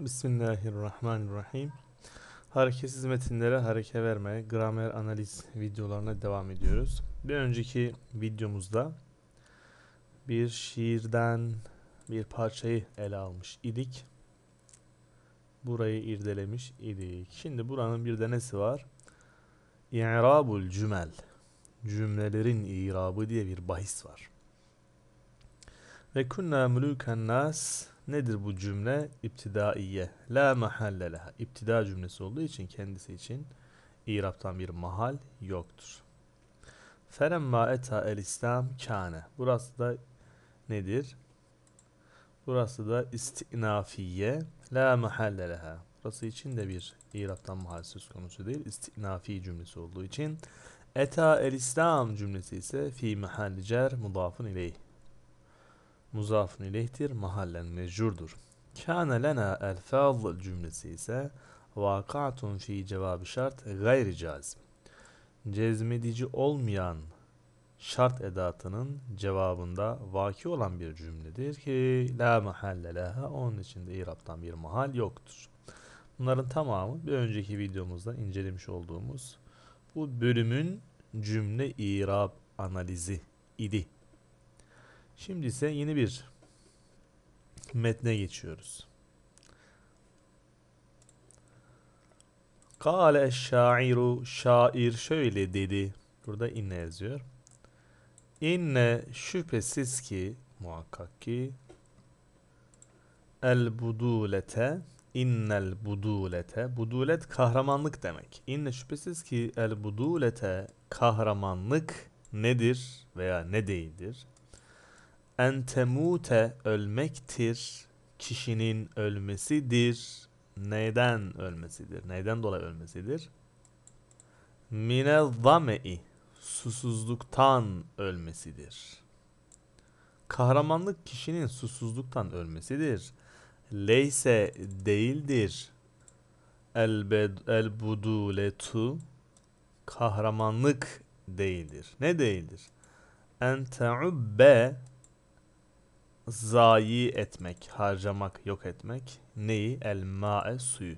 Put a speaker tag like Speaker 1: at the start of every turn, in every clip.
Speaker 1: Bismillahirrahmanirrahim. Hareketsiz metinlere hareke verme, gramer analiz videolarına devam ediyoruz. Bir önceki videomuzda bir şiirden bir parçayı ele almış idik. Burayı irdelemiş idik. Şimdi buranın bir denesi var? İ'rabul cümel. Cümlelerin irabı diye bir bahis var. Ve kunna muluken nas Nedir bu cümle? İptidaiye. La mahalle leha. İptida cümlesi olduğu için kendisi için İrap'tan bir mahal yoktur. Felemma eta el İslam kâne. Burası da nedir? Burası da istinafiye. La mahalle leha. Burası için de bir İrap'tan mahal söz konusu değil. İstinafi cümlesi olduğu için. Eta el İslam cümlesi ise fi mahalli cer mudafun ileyh muzafın ileyhtir, mahallen mecurdur. Kâne lena elfâz cümlesi ise vakatun fi cevabı şart gayri cazim. Cezmedici olmayan şart edatının cevabında vaki olan bir cümledir ki la mahalle leha onun içinde iraptan bir mahal yoktur. Bunların tamamı bir önceki videomuzda incelemiş olduğumuz bu bölümün cümle irab analizi idi. Şimdi ise yeni bir metne geçiyoruz. Kale şairu şair şöyle dedi. Burada inne yazıyor. İnne şüphesiz ki muhakkak ki el budulete innel budulete budulet kahramanlık demek. İnne şüphesiz ki el budulete kahramanlık nedir veya ne değildir? entemute ölmektir. Kişinin ölmesidir. Neden ölmesidir? Neden dolayı ölmesidir? Mine zame'i susuzluktan ölmesidir. Kahramanlık kişinin susuzluktan ölmesidir. Leyse değildir. El, buduletu kahramanlık değildir. Ne değildir? En teubbe zayi etmek, harcamak, yok etmek. Neyi? El ma'e suyu.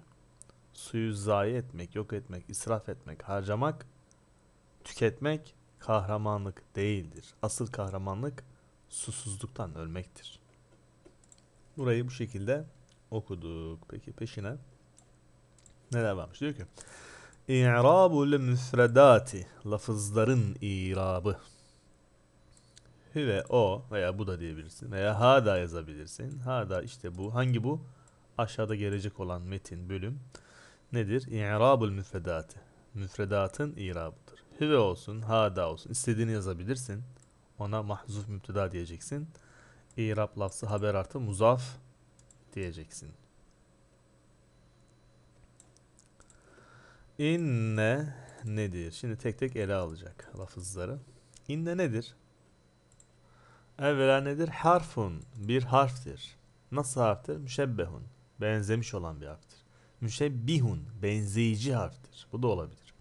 Speaker 1: Suyu zayi etmek, yok etmek, israf etmek, harcamak, tüketmek kahramanlık değildir. Asıl kahramanlık susuzluktan ölmektir. Burayı bu şekilde okuduk. Peki peşine neler varmış? Diyor ki İ'rabul müfredati lafızların irabı ve o veya bu da diyebilirsin veya Ha da yazabilirsin. Ha da işte bu. Hangi bu? Aşağıda gelecek olan metin, bölüm nedir? İ'rabul müfredatı. Müfredatın i'rabıdır. ve olsun, Ha da olsun. İstediğini yazabilirsin. Ona mahzuf müpteda diyeceksin. İ'rab lafzı haber artı muzaf diyeceksin. İnne nedir? Şimdi tek tek ele alacak lafızları. İnne nedir? Evvela nedir? Harfun. Bir harftir. Nasıl harftir? Müşebbehun. Benzemiş olan bir harftir. Müşebbihun. Benzeyici harftir. Bu da olabilir.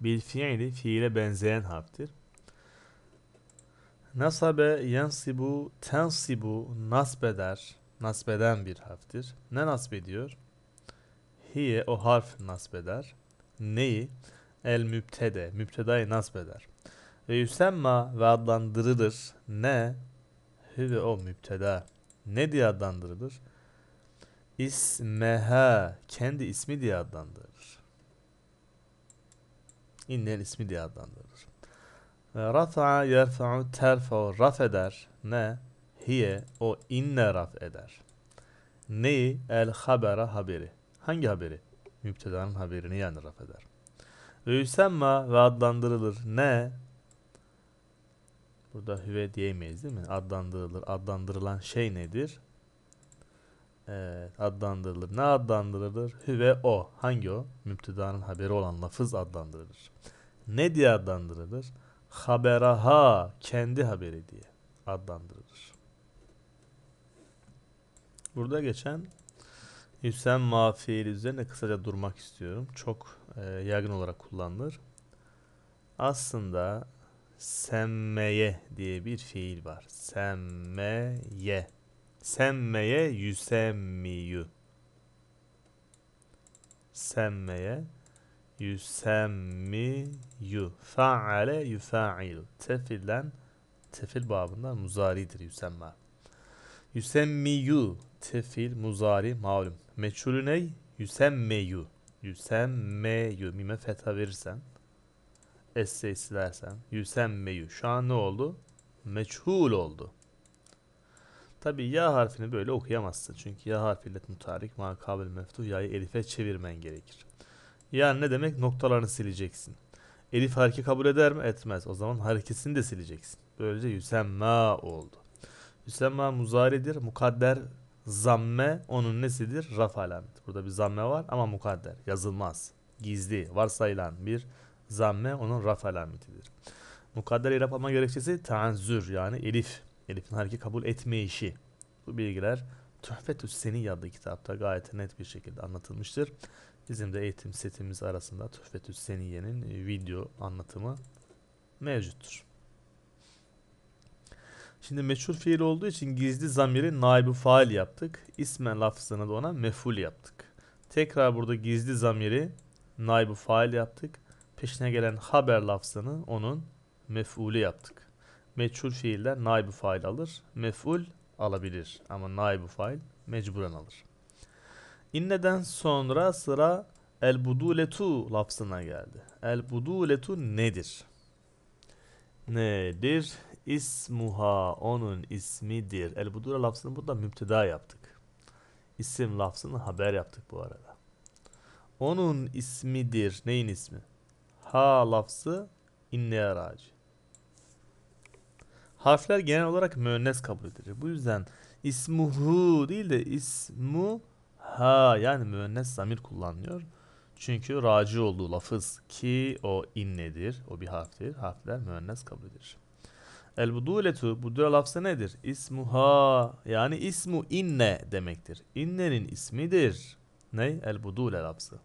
Speaker 1: Bil fiili fiile benzeyen harftir. Nasabe yensibu tensibu nasbeder. Nasbeden bir harftir. Ne nasbediyor? Hiye o harf nasbeder. Neyi? El mübtede. Mübtedayı nasbeder. Ve yüsemma ve adlandırılır. Ne? ve o müpteda. Ne diye adlandırılır? İsmeha. Kendi ismi diye adlandırılır. İnnel ismi diye adlandırılır. Rafa'a yerfa'u terfa'u raf eder. Ne? Hiye. O inne raf eder. Neyi? El habera haberi. Hangi haberi? Müptedanın haberini yani raf eder. Ve yüsemma ve adlandırılır. Ne? Burada hüve diyemeyiz değil mi? Adlandırılır. Adlandırılan şey nedir? Evet, adlandırılır. Ne adlandırılır? Hüve o. Hangi o? Müptedanın haberi olan lafız adlandırılır. Ne diye adlandırılır? Haberaha, kendi haberi diye adlandırılır. Burada geçen yüsemma fiili üzerine kısaca durmak istiyorum. Çok e, yaygın olarak kullanılır. Aslında semmeye diye bir fiil var. Semmeye. Semmeye yüsemmiyu. Semmeye yüsemmiyu. Faale yufailu. Tefilden tefil babından muzaridir yüsemma. Yüsemmiyu. Tefil muzari malum. Meçhulü ney? Yüsemmeyu. Yüsemmeyu. Mime fetha verirsen esse istersen yüsemmeyu şu an ne oldu? Meçhul oldu. Tabi ya harfini böyle okuyamazsın. Çünkü ya harfiyle mutarik makabil meftuh ya'yı elife çevirmen gerekir. Yani ne demek? Noktalarını sileceksin. Elif hareki kabul eder mi? Etmez. O zaman harekesini de sileceksin. Böylece yüsemma oldu. Yüsemma muzaridir. Mukadder zamme onun nesidir? Raf alameti. Burada bir zamme var ama mukadder. Yazılmaz. Gizli. Varsayılan bir zamme onun raf alametidir. Mukadder irap alma gerekçesi taanzür yani elif. Elif'in hareki kabul etme işi. Bu bilgiler Tuhfetü Seni adlı kitapta gayet net bir şekilde anlatılmıştır. Bizim de eğitim setimiz arasında Tuhfetü Seniye'nin e, video anlatımı mevcuttur. Şimdi meçhul fiil olduğu için gizli zamiri naibi faal yaptık. İsme lafzını da ona meful yaptık. Tekrar burada gizli zamiri naibi faal yaptık peşine gelen haber lafzını onun mef'ulü yaptık. Meçhul fiiller naibu fail alır. Mef'ul alabilir ama naibu fail mecburen alır. İnneden sonra sıra el buduletu lafzına geldi. El buduletu nedir? Nedir? İsmuha onun ismidir. El budule lafzını burada müpteda yaptık. İsim lafzını haber yaptık bu arada. Onun ismidir. Neyin ismi? ha lafzı inne aracı. Harfler genel olarak müennes kabul edilir. Bu yüzden ismuhu değil de ismu ha yani müennes zamir kullanılıyor. Çünkü raci olduğu lafız ki o innedir. O bir harftir. Harfler müennes kabul edilir. El buduletu budure lafzı nedir? İsmuha yani ismu inne demektir. İnnenin ismidir. Ney El budule lafzı.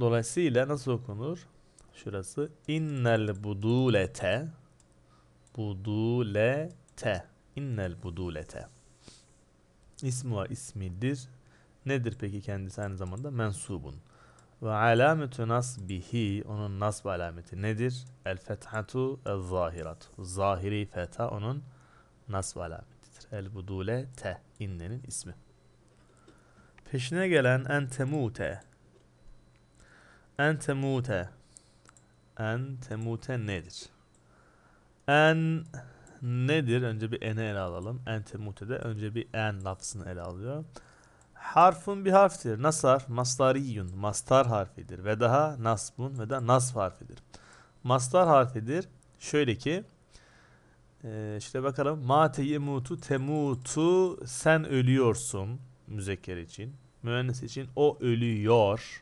Speaker 1: Dolayısıyla nasıl okunur? Şurası innel budulete budulete innel budulete İsmi var ismidir. Nedir peki kendisi aynı zamanda? Mensubun. Ve alametü nasbihi onun nasb alameti nedir? El fethatu el zahirat. Zahiri fetha onun nasb alametidir. El budulete, innenin ismi. Peşine gelen entemute en temute, en temute nedir? En nedir? Önce bir en'i ele alalım. En Entemute'de önce bir en lafzını ele alıyor. Harfun bir harftir. Nasar, mastariyun, mastar harfidir. Ve daha nasbun ve da nasf harfidir. Mastar harfidir. Şöyle ki ee, işte bakalım. Ma teyemutu temutu sen ölüyorsun müzekker için. Müennes için o ölüyor.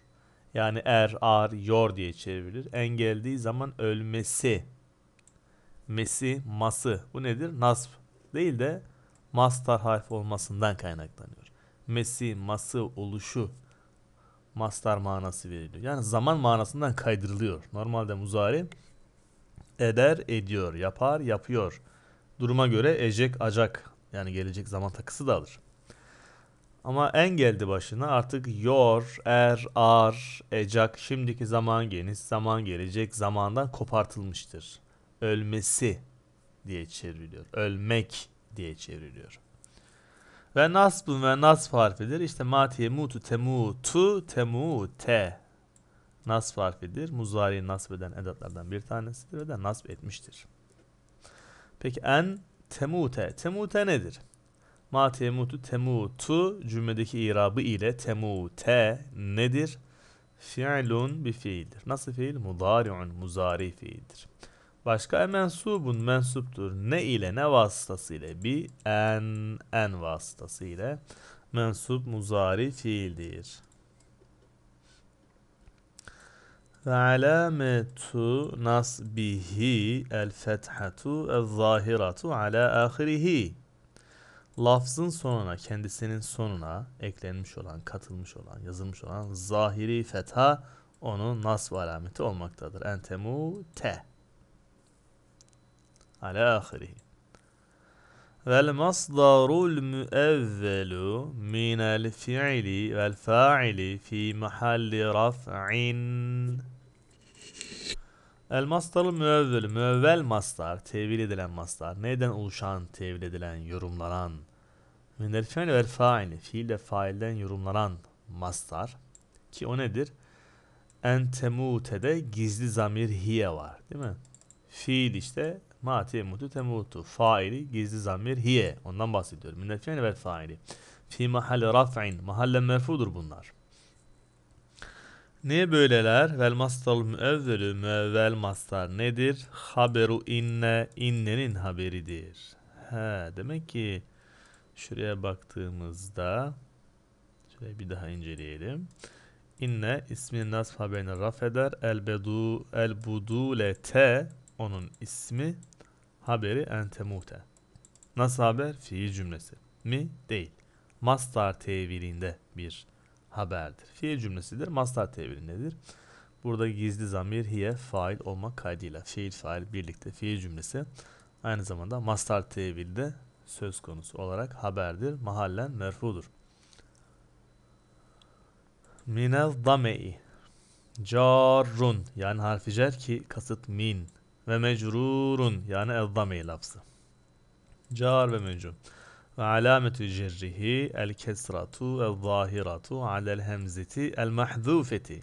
Speaker 1: Yani er, ar, yor diye çevrilir. En geldiği zaman ölmesi. mesi, ması. Bu nedir? Nasf değil de mastar harf olmasından kaynaklanıyor. Mesi, ması oluşu mastar manası veriliyor. Yani zaman manasından kaydırılıyor. Normalde muzari eder, ediyor, yapar, yapıyor. Duruma göre ecek, acak yani gelecek zaman takısı da alır. Ama en geldi başına artık yor, er, ar, ecak şimdiki zaman geniş, zaman gelecek zamandan kopartılmıştır. Ölmesi diye çevriliyor. Ölmek diye çevriliyor. Ve nasbun ve nasb harfidir. İşte matiye mutu temutu temute. Nasb harfidir. Muzari nasb eden edatlardan bir tanesidir ve de nasb etmiştir. Peki en temute. Temute nedir? Ma temutu temutu cümledeki irabı ile temute nedir? Fi'lun bir fiildir. Nasıl fiil? Mudari'un muzari fiildir. Başka e mensubun mensuptur. Ne ile ne vasıtasıyla ile? Bi en en vasıtasıyla mensup muzari fiildir. Ve alametu nasbihi el fethatu el zahiratu ala ahirihi lafzın sonuna, kendisinin sonuna eklenmiş olan, katılmış olan, yazılmış olan zahiri fetha onun nasb alameti olmaktadır. Entemu te. Ala ahirihi. Vel masdarul müevvelu minel fiili vel faili fi mahalli raf'in. El mastarul müevvel, müevvel mastar, tevil edilen mastar. Neyden oluşan, tevil edilen, yorumlanan, Minel ve faili. Fiil ve failden yorumlanan mastar. Ki o nedir? Entemute'de gizli zamir hiye var. Değil mi? Fiil işte ma mutu temutu. Faili gizli zamir hiye. Ondan bahsediyorum. Minel ve faili. Fi mahalle raf'in. Mahalle merfudur bunlar. Niye böyleler? Vel mastarul müevvelü müevvel mastar nedir? Haberu inne innenin haberidir. He, demek ki Şuraya baktığımızda şöyle bir daha inceleyelim. İnne ismi nasb haberine raf eder. Elbedu, elbudule te onun ismi haberi entemute. Nasıl haber? Fiil cümlesi mi? Değil. Mastar tevilinde bir haberdir. Fiil cümlesidir. Mastar tevilindedir. Burada gizli zamir hiye fail olmak kaydıyla. Fiil fail birlikte fiil cümlesi. Aynı zamanda mastar tevilde söz konusu olarak haberdir. Mahallen merfudur. Minel dame'i carun yani harfi cer ki kasıt min ve mecrurun yani el dame'i lafzı. Car ve mecrur. Ve alametü cerrihi el kesratu el zahiratu alel hemzeti el mahzufeti.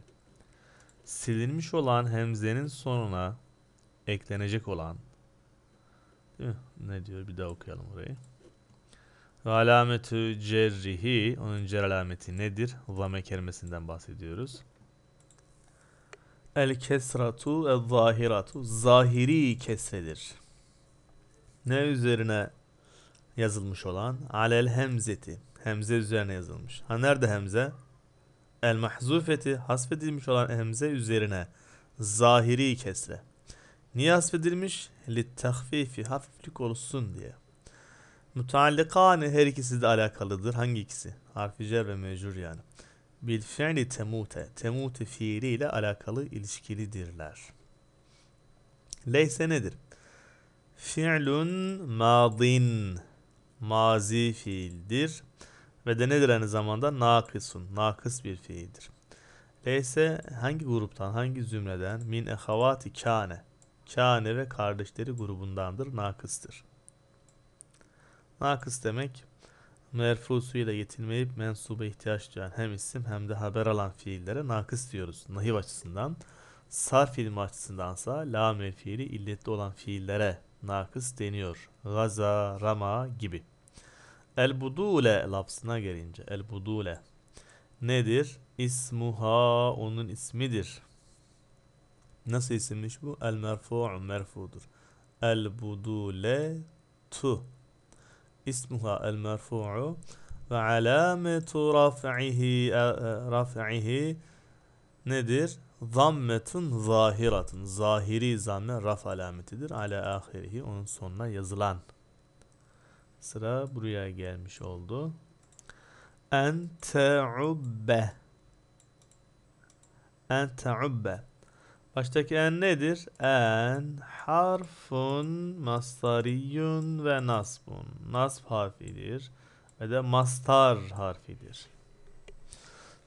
Speaker 1: Silinmiş olan hemzenin sonuna eklenecek olan ne diyor? Bir daha okuyalım orayı. Ve alametü cerrihi onun cer alameti nedir? Zame kelimesinden bahsediyoruz. El kesratu el zahiratu zahiri kesredir. Ne üzerine yazılmış olan? Alel hemzeti. Hemze üzerine yazılmış. Ha nerede hemze? El mahzufeti hasfedilmiş olan hemze üzerine zahiri kesre. Niye hasfedilmiş? Littahfifi hafiflik olsun diye. Mutallikane her ikisi de alakalıdır. Hangi ikisi? Harfi cer ve mecur yani. Bil fiili temute. Temute ile alakalı ilişkilidirler. Leyse nedir? Fi'lun madin. Mazi fiildir. Ve de nedir aynı zamanda? Nakisun. Nakıs bir fiildir. Leyse hangi gruptan, hangi zümreden? Min ehavati kane. Kâne ve kardeşleri grubundandır. Nakıstır. Nakıs demek merfusuyla yetinmeyip mensuba ihtiyaç duyan hem isim hem de haber alan fiillere nakıs diyoruz. Nahiv açısından sarf ilmi açısındansa la mevfiili illetli olan fiillere nakıs deniyor. Gaza, rama gibi. El budule lafzına gelince el budule nedir? İsmuha onun ismidir. Nasıl isimmiş bu? El merfu' merfudur. El budule tu. İsmuha el merfu'u ve alametu raf'ihi e, e, raf'ihi nedir? Zammetun zahiratun. Zahiri zamme raf alametidir. Ala ahirihi onun sonuna yazılan. Sıra buraya gelmiş oldu. En te'ubbe. En te'ubbe. Baştaki en nedir? En harfun mastariyun ve nasbun. Nasb harfidir ve de mastar harfidir.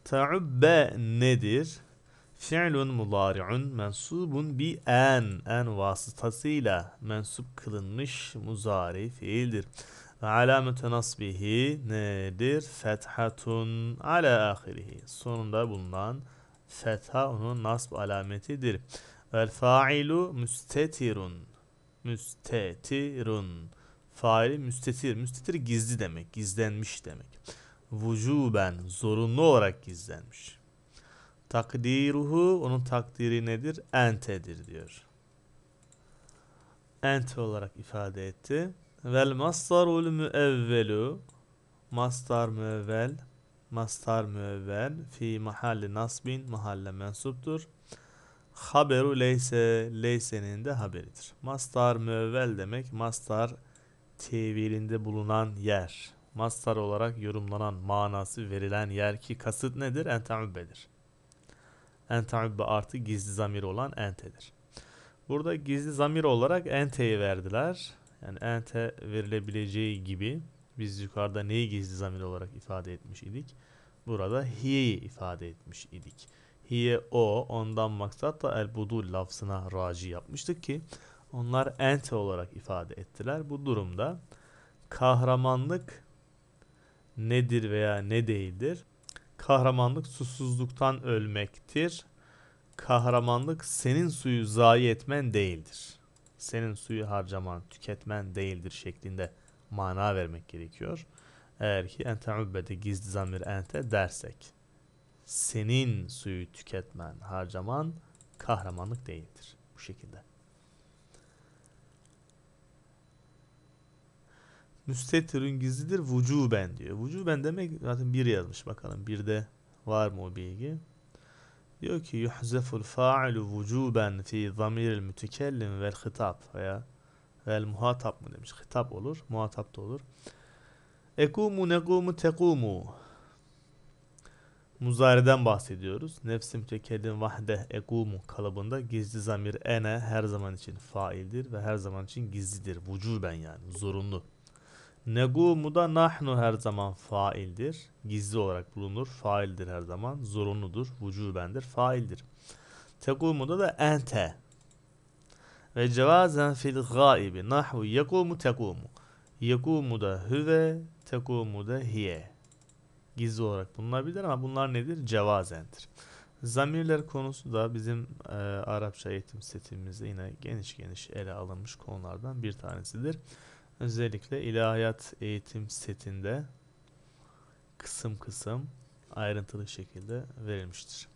Speaker 1: Teubbe nedir? Fi'lun mudari'un mensubun bi en. En vasıtasıyla mensup kılınmış muzari fiildir. Ve alamete nasbihi nedir? Fethatun ala ahirihi. Sonunda bulunan Fetha onun nasb alametidir. Vel failu müstetirun. Müstetirun. Faili müstetir. Müstetir gizli demek. Gizlenmiş demek. Vücuben. Zorunlu olarak gizlenmiş. Takdiruhu. Onun takdiri nedir? Entedir diyor. Ente olarak ifade etti. Vel mastarul müevvelu. Mastar müevvel Mastar müevvel fi mahalli nasbin mahalle mensuptur. Haberu leyse leysenin de haberidir. Mastar müevvel demek mastar tevilinde bulunan yer. Mastar olarak yorumlanan manası verilen yer ki kasıt nedir? Ente'übbedir. Ente'übbe artı gizli zamir olan entedir. Burada gizli zamir olarak enteyi verdiler. Yani ente verilebileceği gibi biz yukarıda neyi gizli zamir olarak ifade etmiş idik? Burada hiye'yi ifade etmiş idik. Hiye o, ondan maksat da el budu lafzına raci yapmıştık ki onlar ente olarak ifade ettiler. Bu durumda kahramanlık nedir veya ne değildir? Kahramanlık susuzluktan ölmektir. Kahramanlık senin suyu zayi etmen değildir. Senin suyu harcaman, tüketmen değildir şeklinde mana vermek gerekiyor. Eğer ki ente ubbede gizli zamir ente dersek senin suyu tüketmen, harcaman kahramanlık değildir. Bu şekilde. Müstetirün gizlidir vücuben diyor. Vücuben demek zaten bir yazmış bakalım. Bir de var mı o bilgi? Diyor ki yuhzeful fa'ilu vücuben fi zamiril mütekellim vel hitap veya Vel muhatap mı demiş. Hitap olur. Muhatap da olur. Ekumu nekumu tekumu. Muzari'den bahsediyoruz. Nefsim tekedin vahde ekumu kalıbında gizli zamir ene her zaman için faildir ve her zaman için gizlidir. Vücuben yani zorunlu. Negumu da nahnu her zaman faildir. Gizli olarak bulunur. Faildir her zaman. Zorunludur. Vücubendir. Faildir. Tekumu da da ente ve cevazen fil gaibi nahvu yekumu tekumu. Yekumu da hüve, tekumu da hiye. Gizli olarak bulunabilir ama bunlar nedir? Cevazendir. Zamirler konusu da bizim e, Arapça eğitim setimizde yine geniş geniş ele alınmış konulardan bir tanesidir. Özellikle ilahiyat eğitim setinde kısım kısım ayrıntılı şekilde verilmiştir.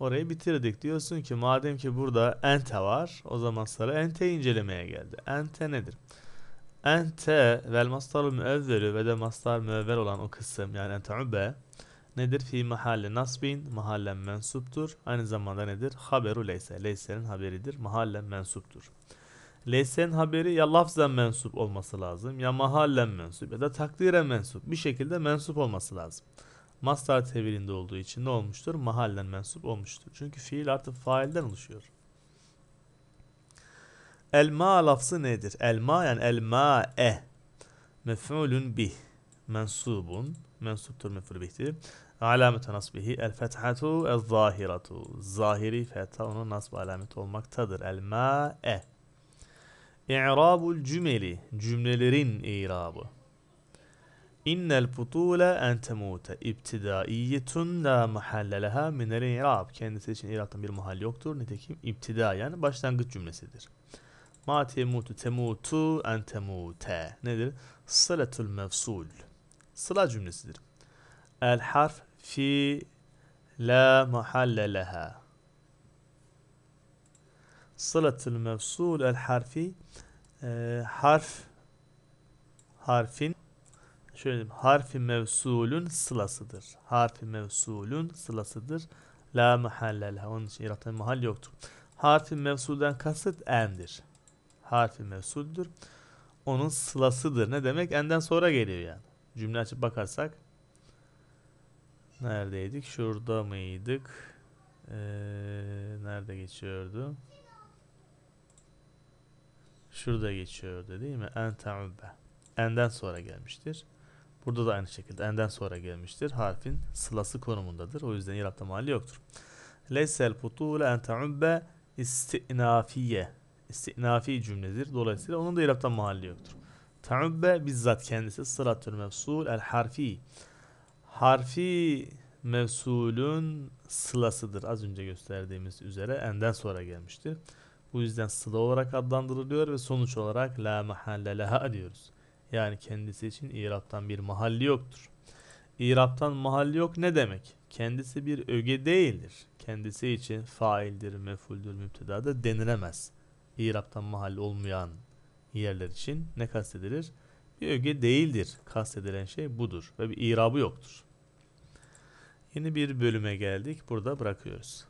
Speaker 1: Orayı bitirdik. Diyorsun ki madem ki burada ente var o zaman sıra ente incelemeye geldi. Ente nedir? Ente vel mastarul müevvelü ve de mastar müevver olan o kısım yani ente ube nedir? Fi mahalle nasbin mahallen mensuptur. Aynı zamanda nedir? Haberu leyse. Leyse'nin haberidir. Mahallen mensuptur. Leysen haberi ya lafzen mensup olması lazım ya mahallen mensup ya da takdiren mensup. Bir şekilde mensup olması lazım mastar tevilinde olduğu için ne olmuştur? Mahallen mensup olmuştur. Çünkü fiil artı failden oluşuyor. Elma lafzı nedir? Elma yani elma e. Mef'ulun bih. Mensubun. Mensuptur mef'ul bihtir. Alamete nasbihi el fethatu el zahiratu. Zahiri fetha onun nasb alameti olmaktadır. Elma e. İ'rabul cümeli. Cümlelerin irabı. İnnel futule entemute ibtidaiyetun la mahalle leha minel irab. Kendisi için irabtan bir mahal yoktur. Nitekim ibtida yani başlangıç cümlesidir. Ma temutu temutu entemute. Nedir? Sılatul mevsul. Sıla cümlesidir. El harf fi la mahalle leha. Sılatul mevsul el harfi e, harf harfin Şöyle diyeyim. Harfi mevsulün sılasıdır. Harfi mevsulün sılasıdır. La mahallelha. Onun için İrak'ta mahal yoktur. Harfi mevsulden kasıt endir. Harfi mevsuldür. Onun sılasıdır. Ne demek? Enden sonra geliyor yani. Cümle açıp bakarsak. Neredeydik? Şurada mıydık? Ee, nerede geçiyordu? Şurada geçiyordu değil mi? En ta'ubbe. En'den sonra gelmiştir. Burada da aynı şekilde enden sonra gelmiştir. Harfin sılası konumundadır. O yüzden yer mahalli yoktur. Leysel putule en te'ubbe istinafiye. İstinafi cümledir. Dolayısıyla onun da yer mahalli yoktur. Te'ubbe bizzat kendisi sıratül mevsul el harfi. Harfi mevsulün sılasıdır. Az önce gösterdiğimiz üzere enden sonra gelmiştir. Bu yüzden sıla olarak adlandırılıyor ve sonuç olarak la mahalle leha diyoruz. Yani kendisi için İrap'tan bir mahalli yoktur. İrabtan mahalli yok ne demek? Kendisi bir öge değildir. Kendisi için faildir, mefuldür, müpteda da denilemez. İrabtan mahalli olmayan yerler için ne kastedilir? Bir öge değildir. Kastedilen şey budur ve bir irabı yoktur. Yeni bir bölüme geldik. Burada bırakıyoruz.